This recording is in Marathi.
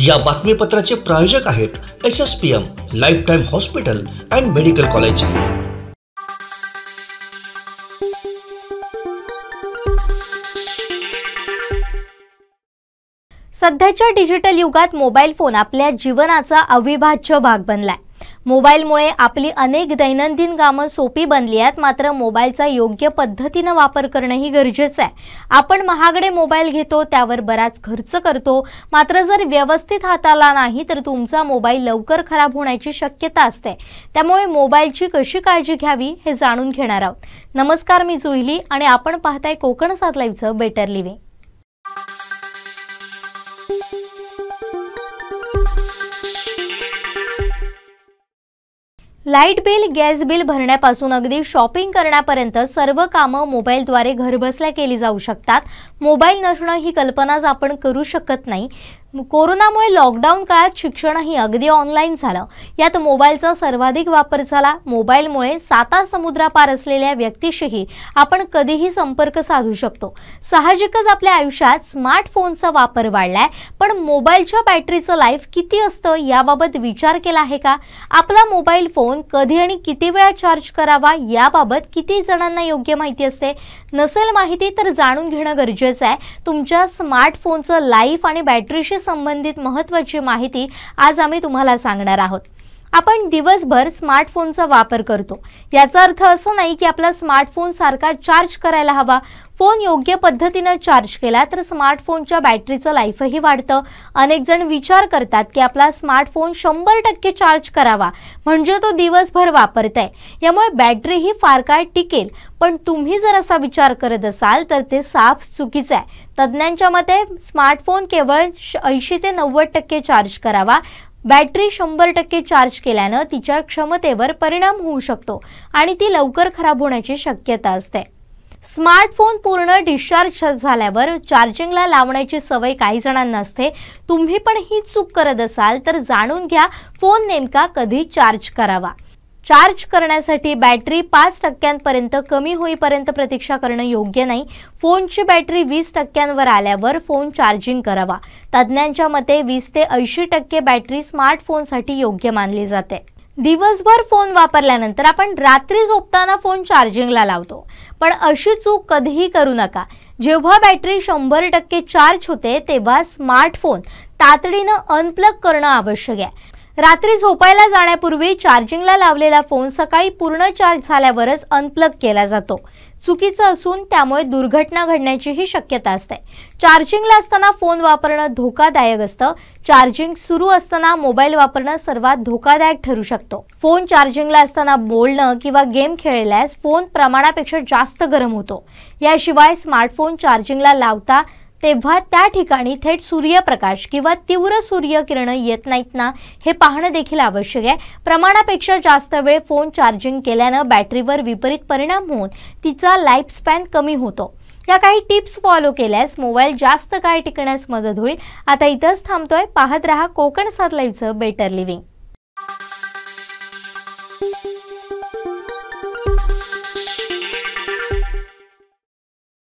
या बातमीपत्राचे प्रायोजक आहेत S S P M life time hospital and medical college सध्याच्या डिजिटल युगात मोबाईल फोन आपल्या जीवनाचा अविभाज्य भाग बनलाय मोबाईलमुळे आपली अनेक दैनंदिन कामं सोपी बनली आहेत मात्र मोबाईलचा योग्य पद्धतीनं वापर करणंही गरजेचं आहे आपण महागडे मोबाईल घेतो त्यावर बराच खर्च करतो मात्र जर व्यवस्थित हाताला नाही तर तुमचा मोबाईल लवकर खराब होण्याची शक्यता असते त्यामुळे मोबाईलची कशी काळजी घ्यावी हे जाणून घेणार आहोत नमस्कार मी जुईली आणि आपण पाहताय कोकण सात लाईव्हचं better living light bill gas bill भरण्यापासून अगदी शॉपिंग करण्यापर्यंत सर्व कामं मोबाईलद्वारे घरबसल्या केली जाऊ शकतात मोबाईल नसणं ही कल्पनाच आपण करू शकत नाही कोरोनामुळे लॉकडाऊन काळात शिक्षणही अगदी ऑनलाईन झालं यात मोबाईलचा सर्वाधिक वापर झाला मोबाईलमुळे साता समुद्रापार असलेल्या व्यक्तीशीही आपण कधीही संपर्क साधू शकतो साहजिकच आपल्या आयुष्यात स्मार्टफोनचा वापर वाढलाय पण मोबाईलच्या बॅटरीचं लाईफ किती असतं याबाबत विचार केला आहे का आपला मोबाईल फोन कधी आणि किती वेळा चार्ज करावा याबाबत किती जणांना योग्य माहिती असते नसेल माहिती तर जाणून घेणं गरजेचं आहे तुमच्या स्मार्टफोनचं लाईफ आणि बॅटरीशी संबंधित महत्त्वाची माहिती आज आम्ही तुम्हाला सांगणार आहोत आपण दिवसभर स्मार्टफोनचा वापर करतो याचा अर्थ असं नाही की आपला स्मार्टफोन सारखा चार्ज करायला हवा फोन योग्य पद्धतीनं चार्ज केला तर स्मार्टफोनच्या बॅटरीचं लाईफही वाढतं अनेक जण विचार करतात की आपला स्मार्टफोन शंभर टक्के चार्ज करावा म्हणजे तो दिवसभर वापरत आहे यामुळे बॅटरीही फार काळ टिकेल पण तुम्ही जर असा विचार करत असाल तर ते साफ चुकीचं आहे तज्ज्ञांच्या मते स्मार्टफोन केवळ ऐंशी ते नव्वद टक्के चार्ज करावा बॅटरी शंभर टक्के चार्ज केल्यानं तिच्या क्षमतेवर परिणाम होऊ शकतो आणि ती लवकर खराब होण्याची शक्यता असते स्मार्टफोन पूर्ण डिस्चार्ज झाल्यावर चार्जिंगला लावण्याची सवय काही जणांना असते तुम्ही पण ही चूक करत असाल तर जाणून घ्या फोन नेमका कधी चार्ज करावा चार्ज करण्यासाठी बॅटरी पाच टक्क्यांपर्यंत कमी होईपर्यंत प्रतीक्षा करणं योग्य नाही फोनची बॅटरी वीस टक्क्यांवर आल्यावर फोन चार्जिंग करावा तज्ज्ञांच्या मते वीस ते ऐंशी टक्के बॅटरी स्मार्टफोनसाठी योग्य मानली जाते दिवसभर फोन वापरल्यानंतर आपण रात्री झोपताना फोन चार्जिंगला लावतो पण अशी चूक कधीही करू नका जेव्हा बॅटरी शंभर टक्के चार्ज होते तेव्हा स्मार्टफोन तातडीनं अनप्लग करणं आवश्यक आहे रात्री झोपायला जाण्यापूर्वी चार्जिंगला लावलेला फोन सकाळी पूर्ण चार्ज झाल्यावरच अनप्लग केला जातो चुकीचं असून त्यामुळे दुर्घटना घडण्याचीही शक्यता असते चार्जिंगला असताना फोन वापरणं धोकादायक असतं चार्जिंग सुरू असताना मोबाईल वापरणं सर्वात धोकादायक ठरू शकतो फोन चार्जिंगला असताना बोलणं किंवा गेम खेळल्यास फोन प्रमाणापेक्षा जास्त गरम होतो याशिवाय स्मार्टफोन चार्जिंगला लावता तेव्हा त्या ठिकाणी थेट सूर्यप्रकाश किंवा तीव्र सूर्यकिरणं येत नाहीत ना हे पाहणं देखील आवश्यक आहे प्रमाणापेक्षा जास्त वेळ फोन चार्जिंग केल्यानं बॅटरीवर विपरीत परिणाम होऊन तिचा लाईफ स्पॅन कमी होतो या काही टिप्स फॉलो केल्यास मोबाईल जास्त काळ टिकण्यास मदत होईल आता इथंच थांबतोय पाहत राहा कोकण सात बेटर लिव्हिंग